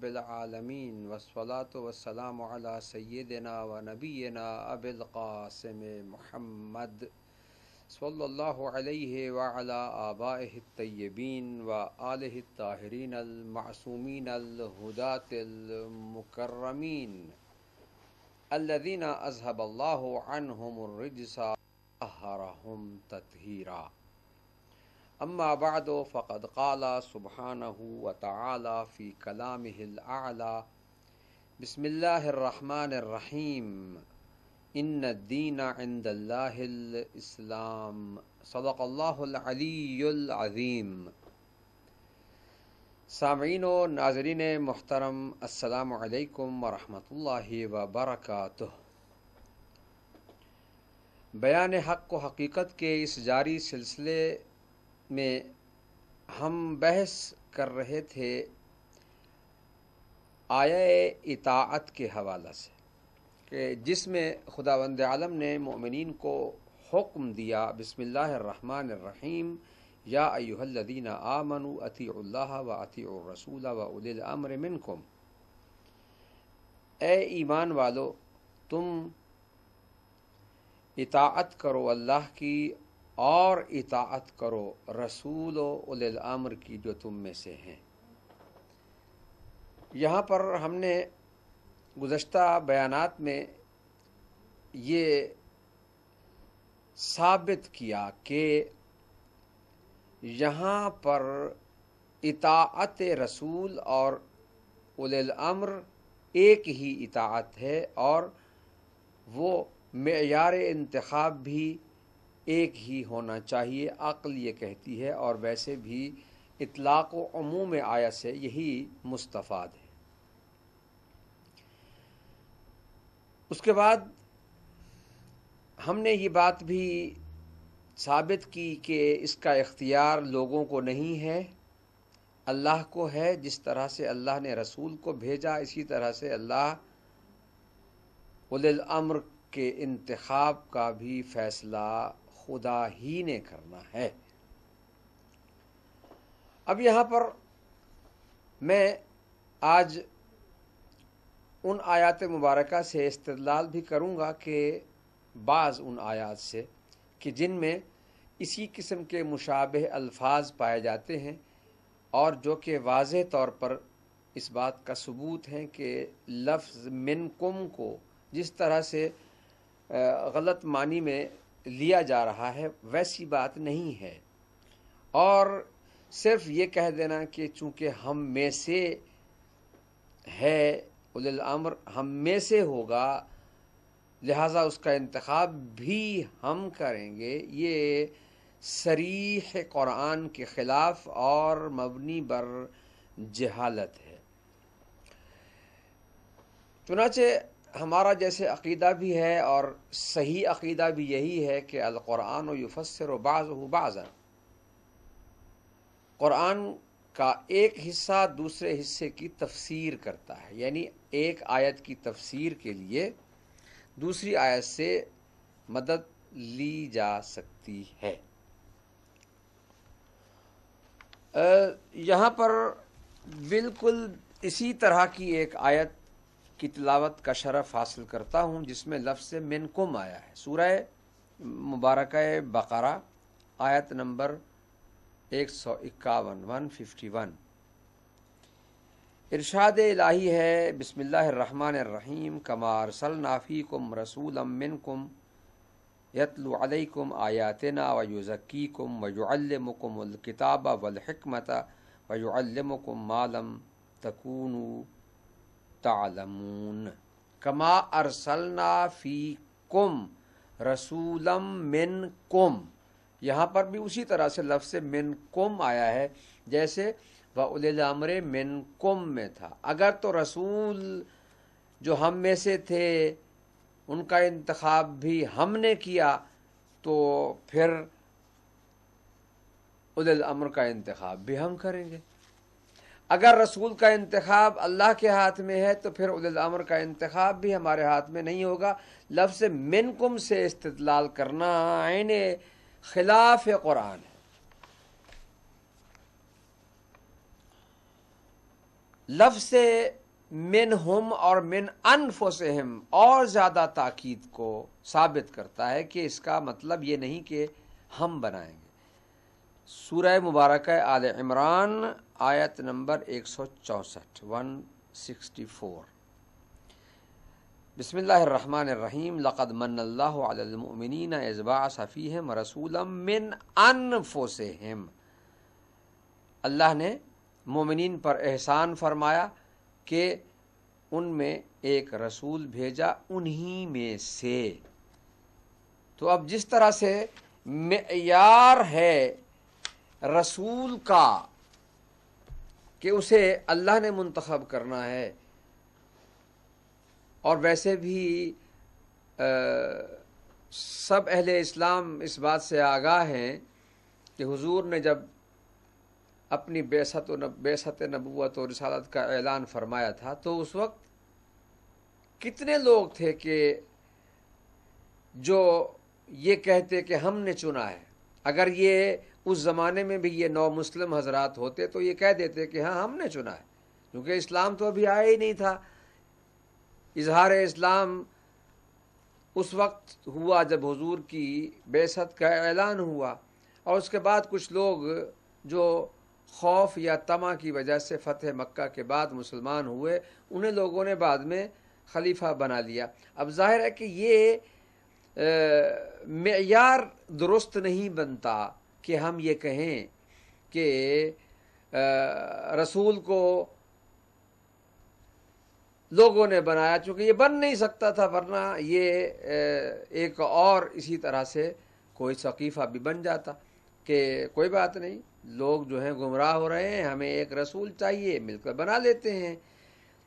رب العالمین وسلاۃ وسلام علی سیدنا و نبینا اب القاسم محمد صلی اللہ علیہ وعلی آبائہ الطیبین و علیہ الطاہرین المعصومین الہدات المکرمین الذین اذهب اللہ عنہم الرجس طهرهم تطهیرا اما بعد فقد قال سبحانه وتعالى في كلامه الاعلى بسم الله الله الرحمن الرحيم ان الدين عند الاسلام صدق الله العلي العظيم سامعین و ناظرین محترم السلام علیکم ورحمۃ اللہ وبرکاتہ بیان حق و حقیقت کے اس جاری سلسلے میں ہم بحث کر رہے تھے آیا اطاعت کے حوالہ سے کہ جس میں خدا وند عالم نے مومنین کو حکم دیا بسم اللہ الرحمن الرحیم یا ایوہ الذین آمنوا عطی اللہ و عطی الرسول و اولی الامر منکم اے ایمان والو تم اطاعت کرو اللہ کی اور اطاعت کرو رسول و الامر کی جو تم میں سے ہیں یہاں پر ہم نے گزشتہ بیانات میں یہ ثابت کیا کہ یہاں پر اطاعت رسول اور الامر ایک ہی اطاعت ہے اور وہ معیار انتخاب بھی ایک ہی ہونا چاہیے عقل یہ کہتی ہے اور ویسے بھی اطلاق و عموم آیا سے یہی مستفاد ہے اس کے بعد ہم نے یہ بات بھی ثابت کی کہ اس کا اختیار لوگوں کو نہیں ہے اللہ کو ہے جس طرح سے اللہ نے رسول کو بھیجا اسی طرح سے اللہ ولی الامر کے انتخاب کا بھی فیصلہ خدا ہی نے کرنا ہے اب یہاں پر میں آج ان آیات مبارکہ سے استدلال بھی کروں گا کہ کہ بعض ان آیات سے جن میں اسی قسم کے مشابہ الفاظ پائے جاتے ہیں اور جو کہ واضح طور پر اس بات کا ثبوت ہیں کہ لفظ منکم کو جس طرح سے غلط معنی میں لیا جا رہا ہے ویسی بات نہیں ہے اور صرف یہ کہہ دینا کہ چونکہ ہم میں سے ہے الامر ہم میں سے ہوگا لہذا اس کا انتخاب بھی ہم کریں گے یہ سریح قرآن کے خلاف اور مبنی بر جہالت ہے چنانچہ ہمارا جیسے عقیدہ بھی ہے اور صحیح عقیدہ بھی یہی ہے کہ القرآن و و بعض و بعض قرآن کا ایک حصہ دوسرے حصے کی تفسیر کرتا ہے یعنی ایک آیت کی تفسیر کے لیے دوسری آیت سے مدد لی جا سکتی ہے یہاں پر بالکل اسی طرح کی ایک آیت کی تلاوت کا شرف حاصل کرتا ہوں جس میں لفظ من کم آیا ہے سورہ مبارکہ بقرہ آیت نمبر ایک سو اکاون ون ففٹی ون ارشاد الہی ہے بسم اللہ الرحمن الرحیم کمار سل نافی کم رسول امن کم یتل علیہ کم آیاتنا وی ذکی کم ویل مکم الکتابہ الم کم مالم تکون تعلمون کما ارسلنا فی کم رسولم من کم یہاں پر بھی اسی طرح سے لفظ من کم آیا ہے جیسے و ال امر کم میں تھا اگر تو رسول جو ہم میں سے تھے ان کا انتخاب بھی ہم نے کیا تو پھر ال امر کا انتخاب بھی ہم کریں گے اگر رسول کا انتخاب اللہ کے ہاتھ میں ہے تو پھر الامر کا انتخاب بھی ہمارے ہاتھ میں نہیں ہوگا لفظ من کم سے استدلال کرنا عین خلاف قرآن ہے لفظ من ہم اور من انفسہم اور زیادہ تاکید کو ثابت کرتا ہے کہ اس کا مطلب یہ نہیں کہ ہم بنائیں گے سورہ مبارکہ آل عمران آیت نمبر ایک سو چونسٹھ ون سکسٹی فور بسم اللہ الرحمن الرحیم لقد من اللہ علی المؤمنین ازبا صفی من انفسہم اللہ نے مومنین پر احسان فرمایا کہ ان میں ایک رسول بھیجا انہی میں سے تو اب جس طرح سے معیار ہے رسول کا کہ اسے اللہ نے منتخب کرنا ہے اور ویسے بھی سب اہل اسلام اس بات سے آگاہ ہیں کہ حضور نے جب اپنی بیست و نب نبوت و رسالت کا اعلان فرمایا تھا تو اس وقت کتنے لوگ تھے کہ جو یہ کہتے کہ ہم نے چنا ہے اگر یہ اس زمانے میں بھی یہ نو مسلم حضرات ہوتے تو یہ کہہ دیتے کہ ہاں ہم نے چنا ہے کیونکہ اسلام تو ابھی آیا ہی نہیں تھا اظہار اسلام اس وقت ہوا جب حضور کی بے کا اعلان ہوا اور اس کے بعد کچھ لوگ جو خوف یا تما کی وجہ سے فتح مکہ کے بعد مسلمان ہوئے انہیں لوگوں نے بعد میں خلیفہ بنا لیا اب ظاہر ہے کہ یہ معیار درست نہیں بنتا کہ ہم یہ کہیں کہ رسول کو لوگوں نے بنایا چونکہ یہ بن نہیں سکتا تھا ورنہ یہ ایک اور اسی طرح سے کوئی ثقیفہ بھی بن جاتا کہ کوئی بات نہیں لوگ جو ہیں گمراہ ہو رہے ہیں ہمیں ایک رسول چاہیے مل کر بنا لیتے ہیں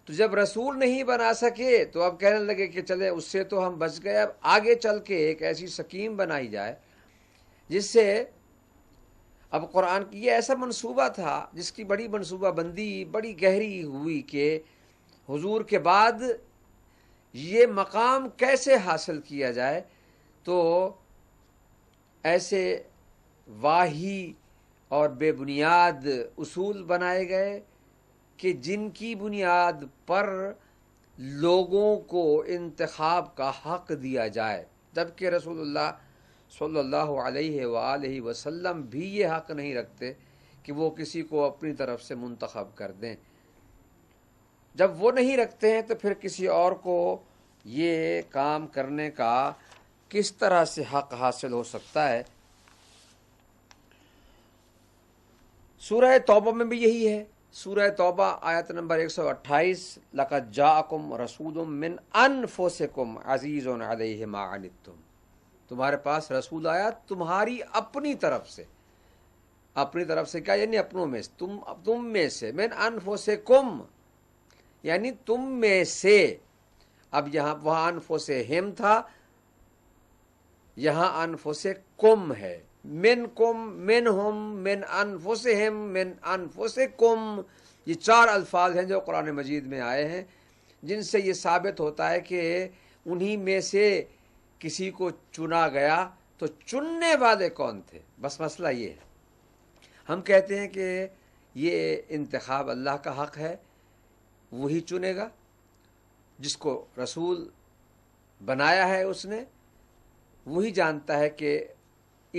تو جب رسول نہیں بنا سکے تو اب کہنے لگے کہ چلے اس سے تو ہم بچ گئے اب آگے چل کے ایک ایسی سکیم بنائی جائے جس سے اب قرآن کی یہ ایسا منصوبہ تھا جس کی بڑی منصوبہ بندی بڑی گہری ہوئی کہ حضور کے بعد یہ مقام کیسے حاصل کیا جائے تو ایسے واہی اور بے بنیاد اصول بنائے گئے کہ جن کی بنیاد پر لوگوں کو انتخاب کا حق دیا جائے جب کہ رسول اللہ صلی اللہ علیہ وآلہ وسلم بھی یہ حق نہیں رکھتے کہ وہ کسی کو اپنی طرف سے منتخب کر دیں جب وہ نہیں رکھتے ہیں تو پھر کسی اور کو یہ کام کرنے کا کس طرح سے حق حاصل ہو سکتا ہے سورہ توبہ میں بھی یہی ہے سورہ توبہ آیت نمبر ایک سو اٹھائیس لکت مِّنْ أَنفُسِكُمْ عَزِيزٌ عَلَيْهِ ما تم تمہارے پاس رسول آیا تمہاری اپنی طرف سے اپنی طرف سے کیا یعنی اپنوں میں سے تم تم میں سے مین انفو سے کم یعنی تم میں سے اب یہاں وہاں انفو سے ہم تھا یہاں انفو سے کم ہے مین کم مین ہوم مین انفو سے ہم مین انفو سے کم یہ چار الفاظ ہیں جو قرآن مجید میں آئے ہیں جن سے یہ ثابت ہوتا ہے کہ انہی میں سے کسی کو چنا گیا تو چننے والے کون تھے بس مسئلہ یہ ہے ہم کہتے ہیں کہ یہ انتخاب اللہ کا حق ہے وہی چنے گا جس کو رسول بنایا ہے اس نے وہی جانتا ہے کہ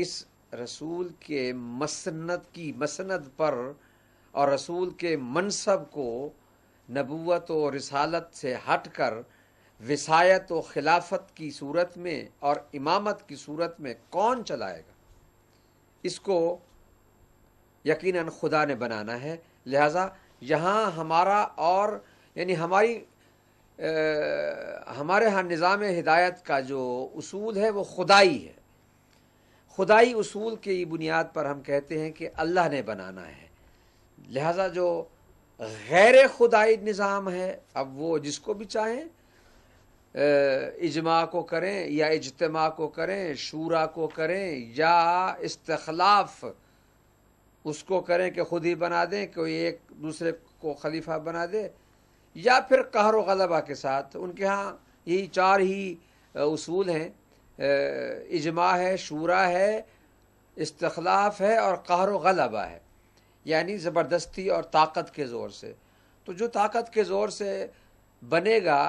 اس رسول کے مسند کی مسند پر اور رسول کے منصب کو نبوت و رسالت سے ہٹ کر وسایت و خلافت کی صورت میں اور امامت کی صورت میں کون چلائے گا اس کو یقیناً خدا نے بنانا ہے لہٰذا یہاں ہمارا اور یعنی ہماری ہمارے ہاں نظام ہدایت کا جو اصول ہے وہ خدائی ہے خدائی اصول کی بنیاد پر ہم کہتے ہیں کہ اللہ نے بنانا ہے لہذا جو غیر خدائی نظام ہے اب وہ جس کو بھی چاہیں اجماع کو کریں یا اجتماع کو کریں شورا کو کریں یا استخلاف اس کو کریں کہ خود ہی بنا دیں کوئی ایک دوسرے کو خلیفہ بنا دے یا پھر قہر و غلبہ کے ساتھ ان کے ہاں یہی چار ہی اصول ہیں اجماع ہے شورا ہے استخلاف ہے اور قہر و غلبہ ہے یعنی زبردستی اور طاقت کے زور سے تو جو طاقت کے زور سے بنے گا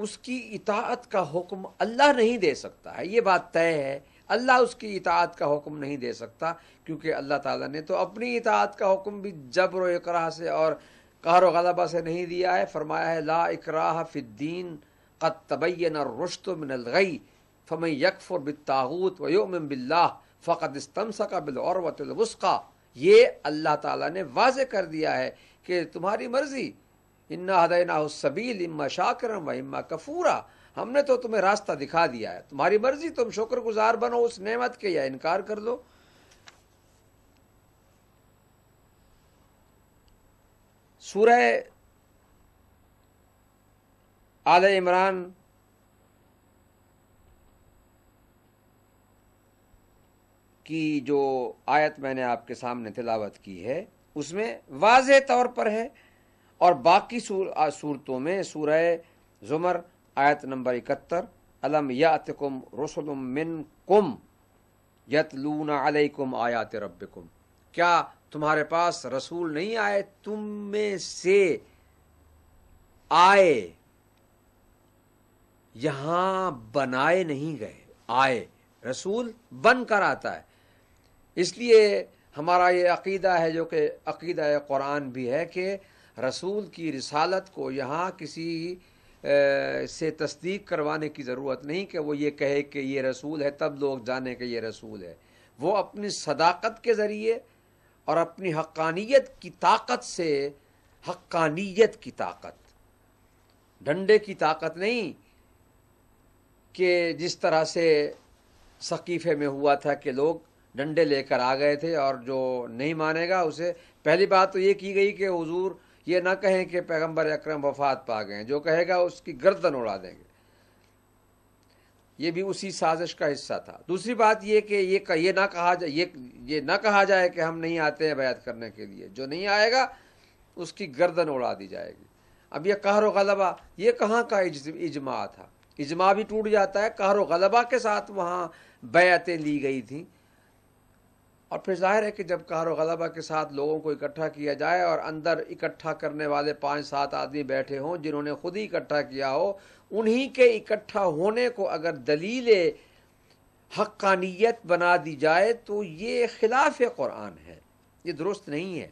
اس کی اطاعت کا حکم اللہ نہیں دے سکتا ہے یہ بات طے ہے اللہ اس کی اطاعت کا حکم نہیں دے سکتا کیونکہ اللہ تعالیٰ نے تو اپنی اطاعت کا حکم بھی جبر و اقراہ سے اور کار و غلبہ سے نہیں دیا ہے فرمایا ہے لا اقراہ فی الدین قد تبین الرشد من الغی فم یقف بالتاغوت و باللہ فقط استمسک بالعروت بلعۃ یہ اللہ تعالیٰ نے واضح کر دیا ہے کہ تمہاری مرضی ہد سبیل اما و اما کفورا ہم نے تو تمہیں راستہ دکھا دیا ہے تمہاری مرضی تم شکر گزار بنو اس نعمت کے یا انکار کر دو آل عمران کی جو آیت میں نے آپ کے سامنے تلاوت کی ہے اس میں واضح طور پر ہے اور باقی صورتوں میں سورہ زمر آیت نمبر اکہتر علم رسول کیا تمہارے پاس رسول نہیں آئے تم میں سے آئے یہاں بنائے نہیں گئے آئے رسول بن کر آتا ہے اس لیے ہمارا یہ عقیدہ ہے جو کہ عقیدہ قرآن بھی ہے کہ رسول کی رسالت کو یہاں کسی سے تصدیق کروانے کی ضرورت نہیں کہ وہ یہ کہے کہ یہ رسول ہے تب لوگ جانے کہ یہ رسول ہے وہ اپنی صداقت کے ذریعے اور اپنی حقانیت کی طاقت سے حقانیت کی طاقت ڈنڈے کی طاقت نہیں کہ جس طرح سے ثقیفے میں ہوا تھا کہ لوگ ڈنڈے لے کر آ گئے تھے اور جو نہیں مانے گا اسے پہلی بات تو یہ کی گئی کہ حضور یہ نہ کہیں کہ پیغمبر اکرم وفات پا گئے جو کہے گا اس کی گردن اڑا دیں گے یہ بھی اسی سازش کا حصہ تھا دوسری بات یہ کہ یہ نہ کہا جائے یہ نہ کہا جائے کہ ہم نہیں آتے ہیں بیعت کرنے کے لیے جو نہیں آئے گا اس کی گردن اڑا دی جائے گی اب یہ قہر و غلبہ یہ کہاں کا اجماع تھا اجماع بھی ٹوٹ جاتا ہے قہر و غلبہ کے ساتھ وہاں بیعتیں لی گئی تھیں اور پھر ظاہر ہے کہ جب کار و غلبہ کے ساتھ لوگوں کو اکٹھا کیا جائے اور اندر اکٹھا کرنے والے پانچ سات آدمی بیٹھے ہوں جنہوں نے خود ہی اکٹھا کیا ہو انہی کے اکٹھا ہونے کو اگر دلیل حقانیت بنا دی جائے تو یہ خلاف قرآن ہے یہ درست نہیں ہے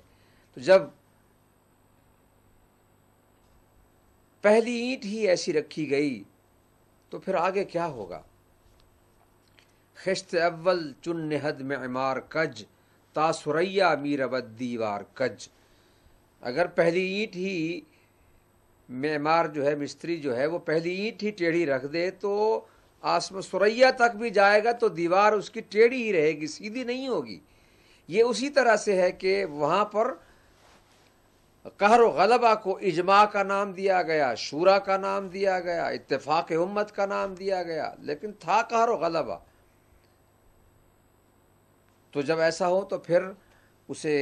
تو جب پہلی اینٹ ہی ایسی رکھی گئی تو پھر آگے کیا ہوگا خشت اول چن نہد معمار کج تاثریا میر ابد دیوار کج اگر پہلی اینٹ ہی معمار جو ہے مستری جو ہے وہ پہلی اینٹ ہی ٹیڑھی رکھ دے تو آسم سریا تک بھی جائے گا تو دیوار اس کی ٹیڑھی ہی رہے گی سیدھی نہیں ہوگی یہ اسی طرح سے ہے کہ وہاں پر قہر و غلبہ کو اجماع کا نام دیا گیا شورا کا نام دیا گیا اتفاق امت کا نام دیا گیا لیکن تھا قہر و غلبہ تو جب ایسا ہو تو پھر اسے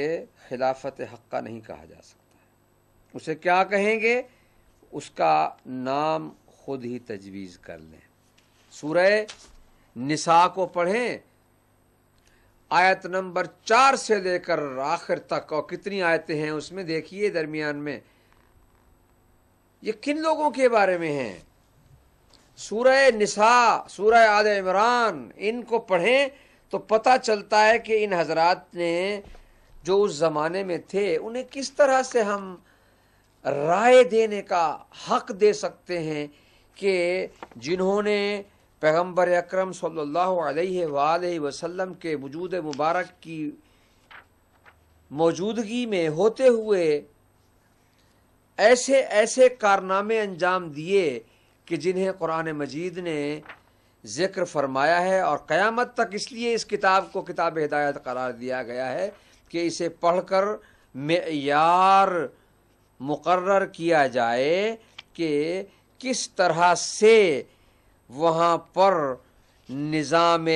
خلافت حق کا نہیں کہا جا سکتا اسے کیا کہیں گے اس کا نام خود ہی تجویز کر لیں سورہ نساء کو پڑھیں آیت نمبر چار سے لے کر آخر تک اور کتنی آیتیں ہیں اس میں دیکھیے درمیان میں یہ کن لوگوں کے بارے میں ہیں سورہ نساء سورہ آد عمران ان کو پڑھیں تو پتہ چلتا ہے کہ ان حضرات نے جو اس زمانے میں تھے انہیں کس طرح سے ہم رائے دینے کا حق دے سکتے ہیں کہ جنہوں نے پیغمبر اکرم صلی اللہ علیہ وآلہ وسلم کے وجود مبارک کی موجودگی میں ہوتے ہوئے ایسے ایسے کارنامے انجام دیے کہ جنہیں قرآن مجید نے ذکر فرمایا ہے اور قیامت تک اس لیے اس کتاب کو کتاب ہدایت قرار دیا گیا ہے کہ اسے پڑھ کر معیار مقرر کیا جائے کہ کس طرح سے وہاں پر نظام